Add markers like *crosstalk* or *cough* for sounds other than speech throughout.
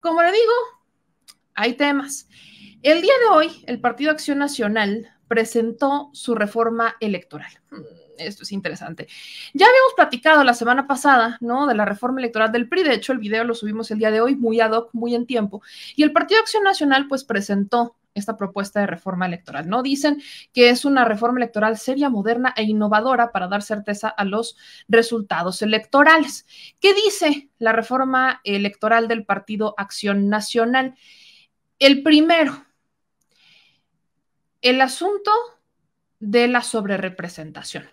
Como le digo, hay temas. El día de hoy, el Partido Acción Nacional presentó su reforma electoral. Hmm, esto es interesante. Ya habíamos platicado la semana pasada, ¿no? De la reforma electoral del PRI. De hecho, el video lo subimos el día de hoy, muy ad hoc, muy en tiempo. Y el Partido Acción Nacional, pues, presentó esta propuesta de reforma electoral. No dicen que es una reforma electoral seria, moderna e innovadora para dar certeza a los resultados electorales. ¿Qué dice la reforma electoral del Partido Acción Nacional? El primero, el asunto de la sobrerepresentación.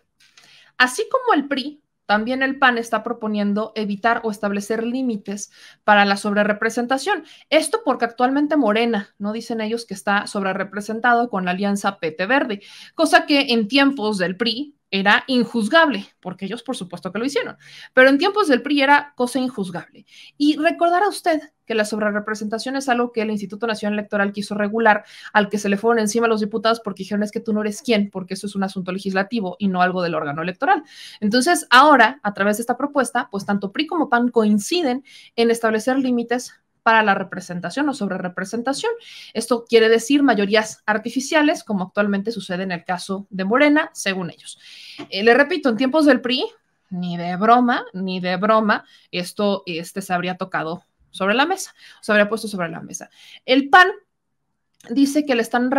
Así como el PRI también el PAN está proponiendo evitar o establecer límites para la sobrerepresentación. Esto porque actualmente Morena, no dicen ellos que está sobrerepresentado con la alianza PT Verde, cosa que en tiempos del PRI, era injuzgable, porque ellos por supuesto que lo hicieron, pero en tiempos del PRI era cosa injuzgable. Y recordará usted que la sobrerepresentación es algo que el Instituto Nacional Electoral quiso regular, al que se le fueron encima los diputados porque dijeron es que tú no eres quién, porque eso es un asunto legislativo y no algo del órgano electoral. Entonces, ahora, a través de esta propuesta, pues tanto PRI como PAN coinciden en establecer límites para la representación o sobre representación. Esto quiere decir mayorías artificiales, como actualmente sucede en el caso de Morena, según ellos. Eh, le repito, en tiempos del PRI, ni de broma, ni de broma, esto este, se habría tocado sobre la mesa, se habría puesto sobre la mesa. El PAN dice que le están,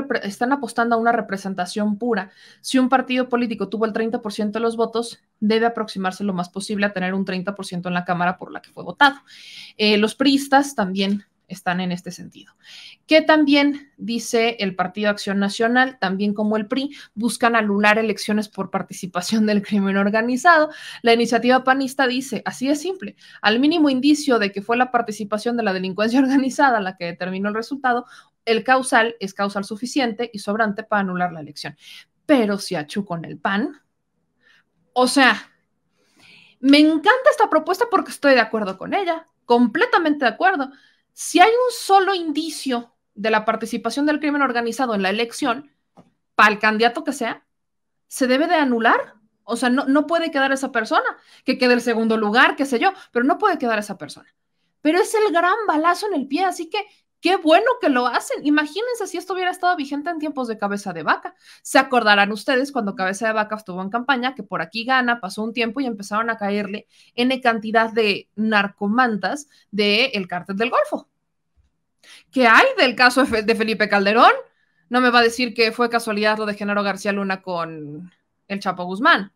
apostando a una representación pura. Si un partido político tuvo el 30% de los votos, debe aproximarse lo más posible a tener un 30% en la Cámara por la que fue votado. Eh, los priistas también están en este sentido. Que también, dice el Partido Acción Nacional, también como el PRI, buscan anular elecciones por participación del crimen organizado. La iniciativa panista dice, así es simple, al mínimo indicio de que fue la participación de la delincuencia *laughs* organizada la que determinó el resultado, el causal es causal suficiente y sobrante para anular la elección. Pero si achuco en el pan, o sea, me encanta esta propuesta porque estoy de acuerdo con ella, completamente de acuerdo. Si hay un solo indicio de la participación del crimen organizado en la elección, para el candidato que sea, se debe de anular. O sea, no, no puede quedar esa persona, que quede el segundo lugar, qué sé yo, pero no puede quedar esa persona. Pero es el gran balazo en el pie, así que Qué bueno que lo hacen. Imagínense si esto hubiera estado vigente en tiempos de cabeza de vaca. Se acordarán ustedes cuando cabeza de vaca estuvo en campaña, que por aquí gana, pasó un tiempo y empezaron a caerle N cantidad de narcomantas del cártel del Golfo. ¿Qué hay del caso de Felipe Calderón? No me va a decir que fue casualidad lo de Genaro García Luna con el Chapo Guzmán.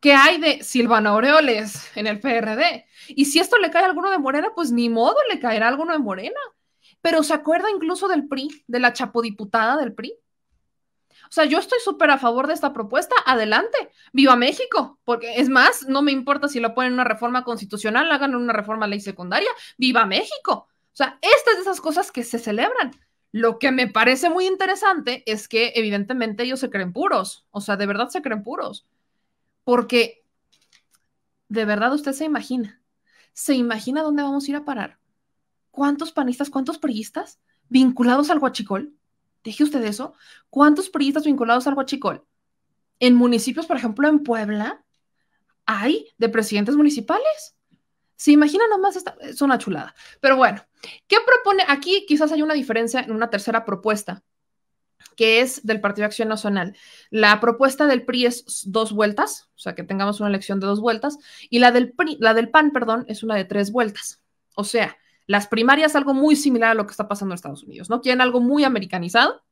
¿Qué hay de Silvano Aureoles en el PRD? Y si esto le cae a alguno de Morena, pues ni modo le caerá a alguno de Morena pero se acuerda incluso del PRI, de la chapodiputada del PRI. O sea, yo estoy súper a favor de esta propuesta, adelante, viva México, porque es más, no me importa si lo ponen en una reforma constitucional, hagan una reforma ley secundaria, viva México. O sea, estas de esas cosas que se celebran. Lo que me parece muy interesante es que evidentemente ellos se creen puros, o sea, de verdad se creen puros, porque de verdad usted se imagina, se imagina dónde vamos a ir a parar cuántos panistas, cuántos priistas vinculados al huachicol. Deje usted eso. ¿Cuántos priistas vinculados al huachicol? En municipios, por ejemplo, en Puebla, hay de presidentes municipales. Se imagina nomás, esta, es una chulada. Pero bueno, ¿qué propone? Aquí quizás hay una diferencia en una tercera propuesta, que es del Partido de Acción Nacional. La propuesta del PRI es dos vueltas, o sea, que tengamos una elección de dos vueltas, y la del, PRI, la del PAN, perdón, es una de tres vueltas. O sea, las primarias, algo muy similar a lo que está pasando en Estados Unidos, ¿no? Quieren algo muy americanizado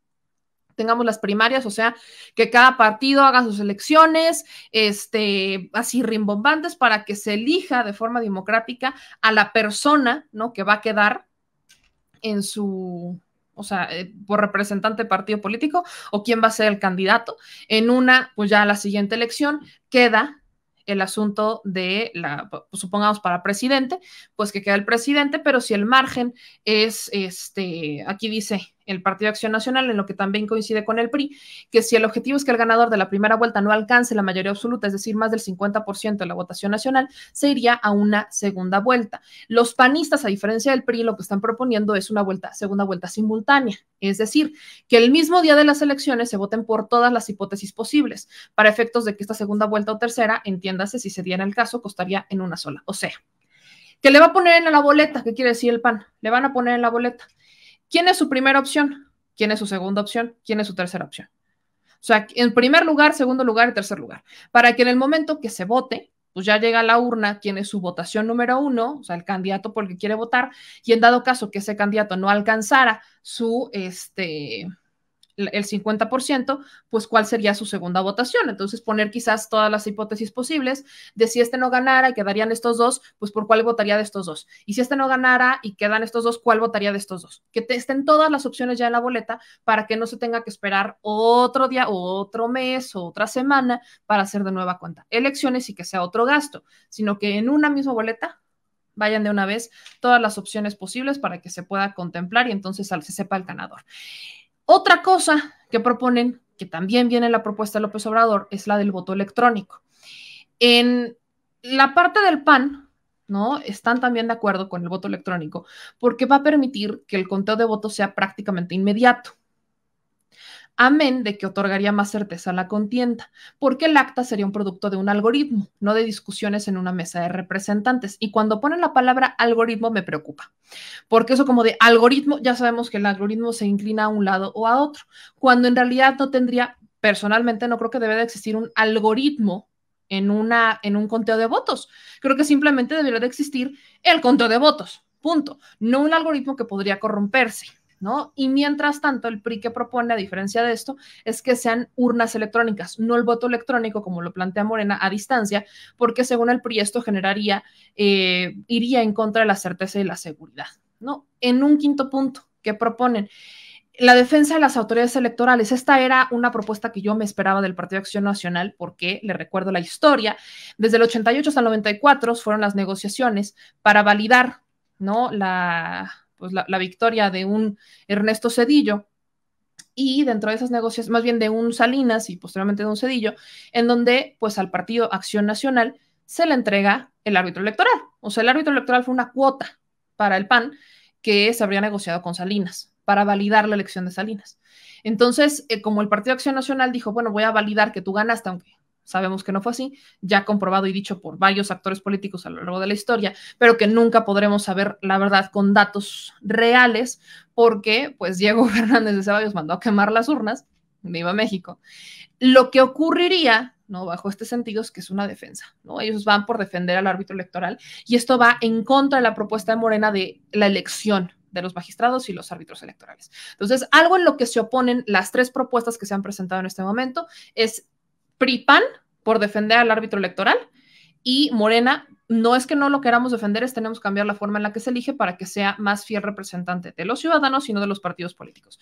tengamos las primarias, o sea, que cada partido haga sus elecciones, este, así rimbombantes para que se elija de forma democrática a la persona, ¿no? Que va a quedar en su, o sea, eh, por representante de partido político o quién va a ser el candidato. En una, pues ya la siguiente elección queda el asunto de la, supongamos para presidente, pues que queda el presidente, pero si el margen es, este, aquí dice el Partido Acción Nacional, en lo que también coincide con el PRI, que si el objetivo es que el ganador de la primera vuelta no alcance la mayoría absoluta, es decir, más del 50% de la votación nacional, se iría a una segunda vuelta. Los panistas, a diferencia del PRI, lo que están proponiendo es una vuelta, segunda vuelta simultánea, es decir, que el mismo día de las elecciones se voten por todas las hipótesis posibles, para efectos de que esta segunda vuelta o tercera, entiéndase, si se diera el caso, costaría en una sola. O sea, que le va a poner en la boleta, ¿qué quiere decir el PAN? Le van a poner en la boleta ¿Quién es su primera opción? ¿Quién es su segunda opción? ¿Quién es su tercera opción? O sea, en primer lugar, segundo lugar y tercer lugar. Para que en el momento que se vote, pues ya llega a la urna quién es su votación número uno, o sea, el candidato por el que quiere votar, y en dado caso que ese candidato no alcanzara su, este, el 50%, pues cuál sería su segunda votación. Entonces, poner quizás todas las hipótesis posibles de si este no ganara y quedarían estos dos, pues por cuál votaría de estos dos. Y si este no ganara y quedan estos dos, cuál votaría de estos dos. Que estén todas las opciones ya en la boleta para que no se tenga que esperar otro día, otro mes o otra semana para hacer de nueva cuenta elecciones y que sea otro gasto, sino que en una misma boleta vayan de una vez todas las opciones posibles para que se pueda contemplar y entonces se sepa el ganador. Otra cosa que proponen, que también viene en la propuesta de López Obrador, es la del voto electrónico. En la parte del PAN, ¿no? Están también de acuerdo con el voto electrónico porque va a permitir que el conteo de votos sea prácticamente inmediato amén de que otorgaría más certeza a la contienda, porque el acta sería un producto de un algoritmo, no de discusiones en una mesa de representantes. Y cuando ponen la palabra algoritmo me preocupa, porque eso como de algoritmo, ya sabemos que el algoritmo se inclina a un lado o a otro, cuando en realidad no tendría, personalmente no creo que debe de existir un algoritmo en, una, en un conteo de votos. Creo que simplemente debería de existir el conteo de votos, punto, no un algoritmo que podría corromperse. Y mientras tanto, el PRI que propone, a diferencia de esto, es que sean urnas electrónicas, no el voto electrónico, como lo plantea Morena, a distancia, porque según el PRI esto generaría, eh, iría en contra de la certeza y la seguridad, ¿no? En un quinto punto que proponen, la defensa de las autoridades electorales. Esta era una propuesta que yo me esperaba del Partido Acción Nacional porque, le recuerdo la historia, desde el 88 hasta el 94 fueron las negociaciones para validar ¿no? la, pues, la, la victoria de un Ernesto Cedillo, y dentro de esas negociaciones, más bien de un Salinas y posteriormente de un Cedillo, en donde pues al Partido Acción Nacional se le entrega el árbitro electoral. O sea, el árbitro electoral fue una cuota para el PAN que se habría negociado con Salinas para validar la elección de Salinas. Entonces, eh, como el Partido Acción Nacional dijo, bueno, voy a validar que tú ganaste, aunque sabemos que no fue así, ya comprobado y dicho por varios actores políticos a lo largo de la historia, pero que nunca podremos saber la verdad con datos reales, porque pues Diego *laughs* Fernández de Ceballos mandó a quemar las urnas, viva México. Lo que ocurriría ¿no? Bajo este sentido es que es una defensa, ¿no? Ellos van por defender al árbitro electoral y esto va en contra de la propuesta de Morena de la elección de los magistrados y los árbitros electorales. Entonces, algo en lo que se oponen las tres propuestas que se han presentado en este momento es PRIPAN por defender al árbitro electoral y Morena, no es que no lo queramos defender, es tenemos que cambiar la forma en la que se elige para que sea más fiel representante de los ciudadanos y no de los partidos políticos.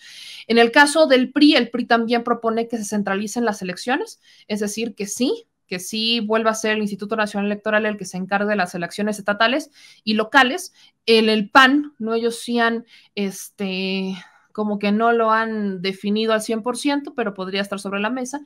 En el caso del PRI, el PRI también propone que se centralicen las elecciones, es decir, que sí que sí vuelva a ser el Instituto Nacional Electoral el que se encargue de las elecciones estatales y locales. El, el PAN, no ellos sí han, este, como que no lo han definido al 100%, pero podría estar sobre la mesa.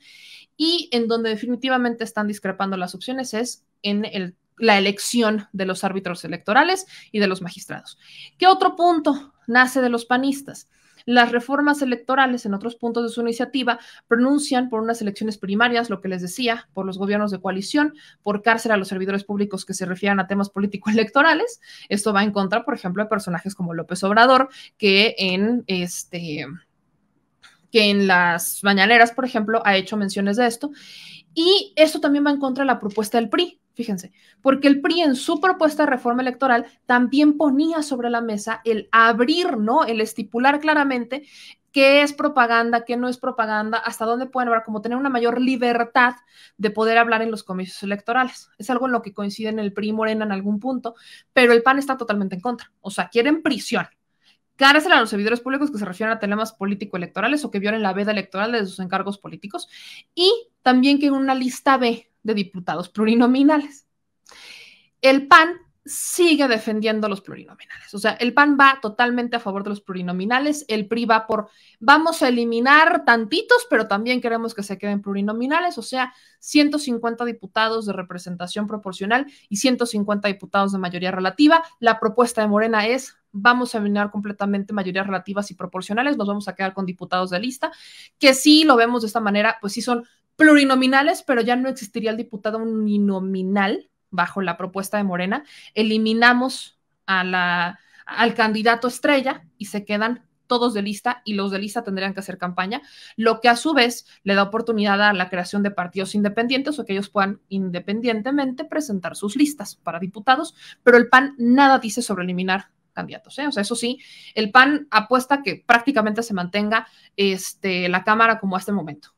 Y en donde definitivamente están discrepando las opciones es en la elección de los árbitros electorales y de los magistrados. ¿Qué otro punto nace de los panistas? Las reformas electorales en otros puntos de su iniciativa pronuncian por unas elecciones primarias, lo que les decía, por los gobiernos de coalición, por cárcel a los servidores públicos que se refieran a temas político-electorales. *laughs* Esto va en contra, por ejemplo, de personajes como López Obrador, que en este que en las mañaneras, por ejemplo, ha hecho menciones de esto. Y esto también va en contra de la propuesta del PRI, fíjense, porque el PRI en su propuesta de reforma electoral también ponía sobre la mesa el abrir, ¿no? El estipular claramente qué es propaganda, qué no es propaganda, hasta dónde pueden hablar, como tener una mayor libertad de poder hablar en los comicios electorales. Es algo en lo que en el PRI Morena en algún punto, pero el PAN está totalmente en contra. O sea, quieren prisión, Dársela a los servidores públicos que se refieren a temas político-electorales o que violen la veda electoral de sus encargos políticos. Y también que una lista B de diputados plurinominales. El PAN sigue defendiendo los plurinominales. O sea, el PAN va totalmente a favor de los plurinominales, el PRI va por, vamos a eliminar tantitos, pero también queremos que se queden plurinominales, o sea, 150 diputados de representación proporcional y 150 diputados de mayoría relativa. La propuesta de Morena es, vamos a eliminar completamente mayorías relativas y proporcionales, nos vamos a quedar con diputados de lista, que sí lo vemos de esta manera, pues sí son plurinominales, pero ya no existiría el diputado uninominal bajo la propuesta de Morena, eliminamos al candidato estrella y se quedan todos de lista y los de lista tendrían que hacer campaña, lo que a su vez le da oportunidad a la creación de partidos independientes o que ellos puedan independientemente presentar sus listas para diputados, pero el PAN nada dice sobre eliminar candidatos. ¿eh? O sea, eso sí, el PAN apuesta que prácticamente se mantenga este, la Cámara como a este momento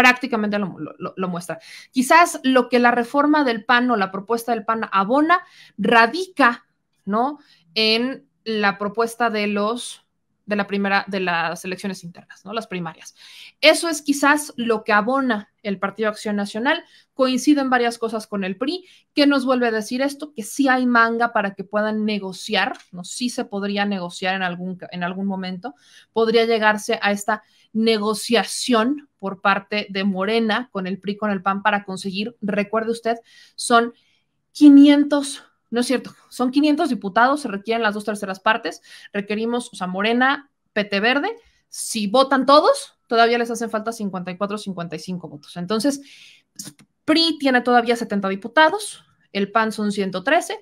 prácticamente lo, muestra. Quizás lo que la reforma del PAN o la propuesta del PAN abona radica, ¿no? En la propuesta de los de la primera de las elecciones internas, ¿no? Las primarias. Eso es quizás lo que abona el Partido Acción Nacional. Coinciden varias cosas con el PRI, que nos vuelve a decir esto, que sí hay manga para que puedan negociar, ¿no? Sí se podría negociar en algún, en algún momento, podría llegarse a esta negociación por parte de Morena con el PRI, con el PAN, para conseguir, recuerde usted, son 500 no es cierto, son 500 diputados, se requieren las dos terceras partes, requerimos, o sea, Morena, PT Verde, si votan todos, todavía les hacen falta 54, 55 votos. Entonces, PRI tiene todavía 70 diputados, el PAN son 113,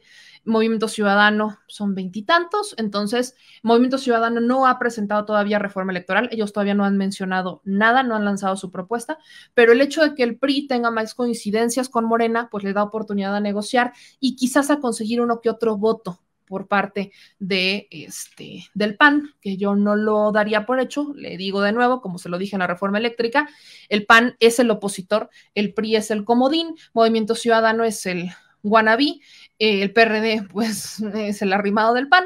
Movimiento Ciudadano son veintitantos, entonces Movimiento Ciudadano no ha presentado todavía reforma electoral, ellos todavía no han mencionado nada, no han lanzado su propuesta, pero el hecho de que el PRI tenga más coincidencias con Morena, pues le da oportunidad a negociar y quizás a conseguir uno que otro voto por parte de este del PAN, que yo no lo daría por hecho, le digo de nuevo, como se lo dije en la reforma eléctrica, el PAN es el opositor, el PRI es el comodín, Movimiento Ciudadano es el Guanabí, eh, el PRD *laughs* pues es el arrimado del PAN,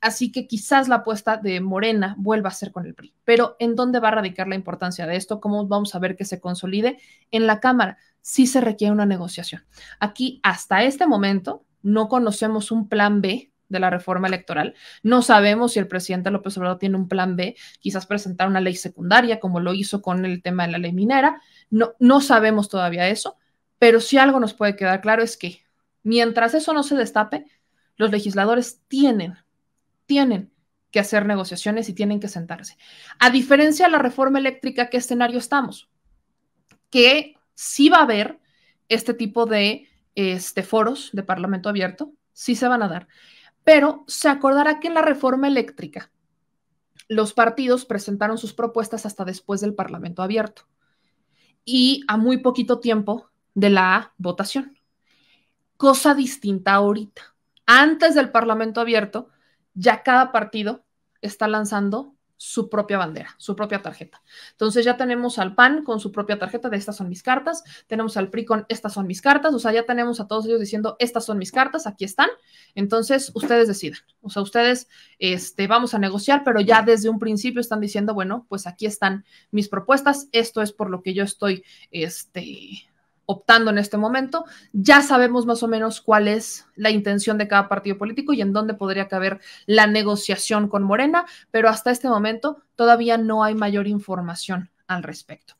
así que quizás la apuesta de Morena vuelva a ser con el PRI. Pero ¿en dónde va a radicar la importancia de esto? ¿Cómo vamos a ver que se consolide en la Cámara? Sí se requiere una negociación. Aquí, hasta este momento, no conocemos un plan B de la reforma electoral. No sabemos si el presidente López Obrador tiene un plan B, quizás presentar una ley secundaria, como lo hizo con el tema de la ley minera. No, no sabemos todavía eso, pero si algo nos puede quedar claro es que Mientras eso no se destape, los legisladores tienen, tienen que hacer negociaciones y tienen que sentarse. A diferencia de la reforma eléctrica, ¿qué escenario estamos? Que sí va a haber este tipo de este, foros de Parlamento abierto, sí se van a dar, pero se acordará que en la reforma eléctrica los partidos presentaron sus propuestas hasta después del Parlamento abierto y a muy poquito tiempo de la votación cosa distinta ahorita. Antes del Parlamento abierto, ya cada partido está lanzando su propia bandera, su propia tarjeta. Entonces ya tenemos al PAN con su propia tarjeta de estas son mis cartas, tenemos al PRI con estas son mis cartas, o sea, ya tenemos a todos ellos diciendo estas son mis cartas, aquí están. Entonces ustedes decidan, o sea, ustedes este, vamos a negociar, pero ya desde un principio están diciendo, bueno, pues aquí están mis propuestas, esto es por lo que yo estoy este, optando en este momento. Ya sabemos más o menos cuál es la intención de cada partido político y en dónde podría caber la negociación con Morena, pero hasta este momento todavía no hay mayor información al respecto.